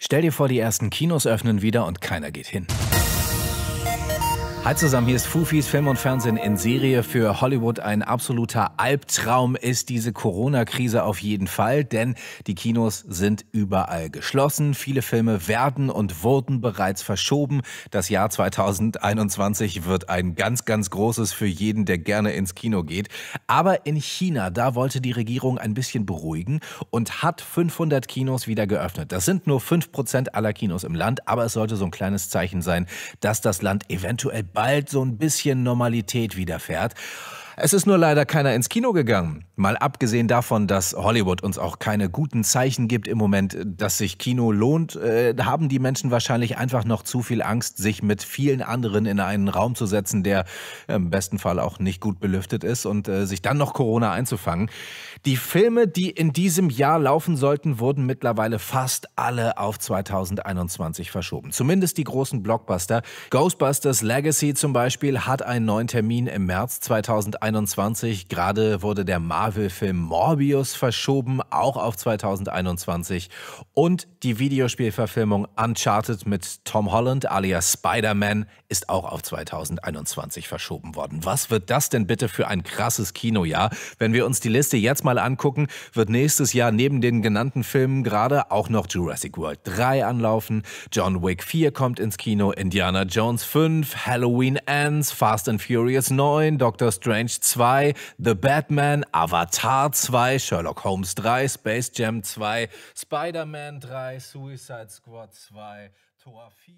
Stell dir vor, die ersten Kinos öffnen wieder und keiner geht hin. Hi zusammen, hier ist Fufis Film und Fernsehen in Serie. Für Hollywood ein absoluter Albtraum ist diese Corona-Krise auf jeden Fall, denn die Kinos sind überall geschlossen. Viele Filme werden und wurden bereits verschoben. Das Jahr 2021 wird ein ganz, ganz großes für jeden, der gerne ins Kino geht. Aber in China, da wollte die Regierung ein bisschen beruhigen und hat 500 Kinos wieder geöffnet. Das sind nur 5% aller Kinos im Land, aber es sollte so ein kleines Zeichen sein, dass das Land eventuell bald so ein bisschen Normalität widerfährt. Es ist nur leider keiner ins Kino gegangen. Mal abgesehen davon, dass Hollywood uns auch keine guten Zeichen gibt im Moment, dass sich Kino lohnt, äh, haben die Menschen wahrscheinlich einfach noch zu viel Angst, sich mit vielen anderen in einen Raum zu setzen, der äh, im besten Fall auch nicht gut belüftet ist und äh, sich dann noch Corona einzufangen. Die Filme, die in diesem Jahr laufen sollten, wurden mittlerweile fast alle auf 2021 verschoben. Zumindest die großen Blockbuster. Ghostbusters Legacy zum Beispiel hat einen neuen Termin im März 2021. 2021. Gerade wurde der Marvel-Film Morbius verschoben, auch auf 2021. Und die Videospielverfilmung Uncharted mit Tom Holland alias Spider-Man ist auch auf 2021 verschoben worden. Was wird das denn bitte für ein krasses Kinojahr? Wenn wir uns die Liste jetzt mal angucken, wird nächstes Jahr neben den genannten Filmen gerade auch noch Jurassic World 3 anlaufen, John Wick 4 kommt ins Kino, Indiana Jones 5, Halloween Ends, Fast and Furious 9, Doctor Strange 2, The Batman, Avatar 2, Sherlock Holmes 3, Space Jam 2, Spider-Man 3, Suicide Squad 2, Tor 4.